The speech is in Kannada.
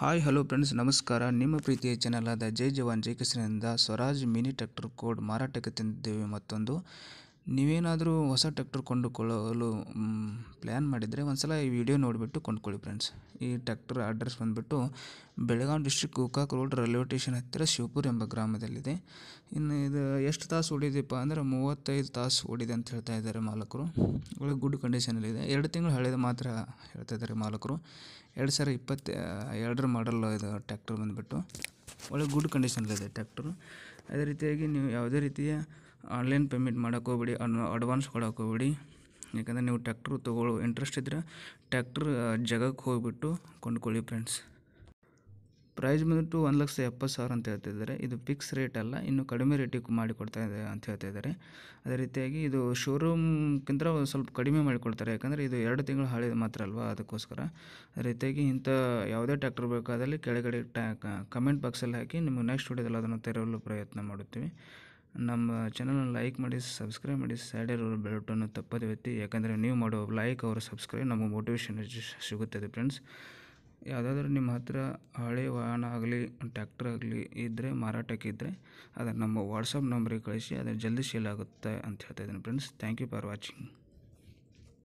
ಹಾಯ್ ಹಲೋ ಫ್ರೆಂಡ್ಸ್ ನಮಸ್ಕಾರ ನಿಮ್ಮ ಪ್ರೀತಿಯ ಚಾನಲ್ ಆದ ಜೈ ಜವಾನ್ ಜೈ ಸ್ವರಾಜ್ ಮಿನಿ ಟ್ರ್ಯಾಕ್ಟರ್ ಕೋಡ್ ಮಾರಾಟಕ್ಕೆ ತಂದಿದ್ದೇವೆ ಮತ್ತೊಂದು ನೀವೇನಾದರೂ ಹೊಸ ಟ್ಯಾಕ್ಟರ್ ಕೊಂಡುಕೊಳ್ಳಲು ಪ್ಲ್ಯಾನ್ ಮಾಡಿದರೆ ಒಂದ್ಸಲ ಈ ವಿಡಿಯೋ ನೋಡಿಬಿಟ್ಟು ಕೊಂಡ್ಕೊಳ್ಳಿ ಫ್ರೆಂಡ್ಸ್ ಈ ಟ್ಯಾಕ್ಟರ್ ಅಡ್ರೆಸ್ ಬಂದುಬಿಟ್ಟು Belagavi district Gokak road railway station ಹತ್ತಿರ ಶಿವಪುರ ಎಂಬ ಗ್ರಾಮದಲ್ಲಿದೆ ಇನ್ನು ಇದು ಎಷ್ಟು ತಾಸು ಓಡಿದೆಪ್ಪ ಅಂದರೆ ಮೂವತ್ತೈದು ತಾಸು ಓಡಿದೆ ಅಂತ ಹೇಳ್ತಾ ಇದ್ದಾರೆ ಮಾಲಕರು ಒಳ್ಳೆ ಗುಡ್ ಕಂಡೀಷನಲ್ಲಿದೆ ಎರಡು ತಿಂಗಳು ಹಳೆಯದು ಮಾತ್ರ ಹೇಳ್ತಾ ಇದ್ದಾರೆ ಮಾಲಕರು ಎರಡು ಸಾವಿರ ಇಪ್ಪತ್ತು ಎರಡರ ಮಾಡಲ್ ಇದು ಟ್ಯಾಕ್ಟರ್ ಬಂದುಬಿಟ್ಟು ಒಳ್ಳೆ ಗುಡ್ ಕಂಡೀಷನಲ್ಲಿದೆ ಟ್ಯಾಕ್ಟರು ಅದೇ ರೀತಿಯಾಗಿ ನೀವು ಯಾವುದೇ ರೀತಿಯ ಆನ್ಲೈನ್ ಪೇಮೆಂಟ್ ಮಾಡೋಕ್ಕೆ ಹೋಗ್ಬೇಡಿ ಅಡ್ವಾನ್ಸ್ ಕೊಡೋಕೆ ಹೋಗ್ಬೇಡಿ ಯಾಕಂದರೆ ನೀವು ಟ್ಯಾಕ್ಟ್ರ್ ತೊಗೊಳ್ಳೋ ಇಂಟ್ರೆಸ್ಟ್ ಇದ್ದರೆ ಟ್ಯಾಕ್ಟ್ರ್ ಜಾಗಕ್ಕೆ ಹೋಗಿಬಿಟ್ಟು ಕೊಂಡ್ಕೊಳ್ಳಿ ಫ್ರೆಂಡ್ಸ್ ಪ್ರೈಸ್ ಬಂದುಬಿಟ್ಟು ಒಂದು ಲಕ್ಷ ಎಪ್ಪತ್ತು ಸಾವಿರ ಅಂತ ಹೇಳ್ತಿದ್ದಾರೆ ಇದು ಫಿಕ್ಸ್ ರೇಟ್ ಅಲ್ಲ ಇನ್ನು ಕಡಿಮೆ ರೇಟಿಗೆ ಮಾಡಿಕೊಡ್ತಾ ಇದೆ ಅಂತ ಹೇಳ್ತಿದ್ದಾರೆ ಅದೇ ರೀತಿಯಾಗಿ ಇದು ಶೋರೂಮ್ಗಿಂತ ಸ್ವಲ್ಪ ಕಡಿಮೆ ಮಾಡಿಕೊಡ್ತಾರೆ ಯಾಕಂದರೆ ಇದು ಎರಡು ತಿಂಗಳು ಹಳೆ ಮಾತ್ರ ಅಲ್ವಾ ಅದಕ್ಕೋಸ್ಕರ ಅದೇ ರೀತಿಯಾಗಿ ಇಂಥ ಯಾವುದೇ ಟ್ಯಾಕ್ಟರ್ ಬೇಕಾದಲ್ಲಿ ಕೆಳಗಡೆ ಟ್ಯಾ ಕಮೆಂಟ್ ಬಾಕ್ಸಲ್ಲಿ ಹಾಕಿ ನಿಮಗೆ ನೆಕ್ಸ್ಟ್ ವಿಡಿಯೋದಲ್ಲಿ ಅದನ್ನು ತೆರೆಯಲು ಪ್ರಯತ್ನ ಮಾಡುತ್ತೀವಿ ನಮ್ಮ ಚಾನಲನ್ನು ಲೈಕ್ ಮಾಡಿ ಸಬ್ಸ್ಕ್ರೈಬ್ ಮಾಡಿ ಸೈಡ್ ಇರೋ ಬೆಲ್ ತಪ್ಪದೆ ಒತ್ತಿ ಯಾಕಂದರೆ ನೀವು ಮಾಡೋ ಲೈಕ್ ಅವರು ಸಬ್ಸ್ಕ್ರೈಬ್ ನಮಗೆ ಮೋಟಿವೇಶನ್ ಸಿಗುತ್ತದೆ ಫ್ರೆಂಡ್ಸ್ ಯಾವುದಾದ್ರೂ ನಿಮ್ಮ ಹತ್ರ ಹಳೆ ವಾಹನ ಆಗಲಿ ಟ್ಯಾಕ್ಟರ್ ಆಗಲಿ ಇದ್ದರೆ ಮಾರಾಟಕ್ಕಿದ್ದರೆ ಅದನ್ನು ನಮ್ಮ ವಾಟ್ಸಪ್ ನಂಬರಿಗೆ ಕಳಿಸಿ ಅದನ್ನು ಜಲ್ದಿ ಸೇಲ್ ಆಗುತ್ತೆ ಅಂತ ಹೇಳ್ತಾ ಇದ್ದೀನಿ friends thank you for watching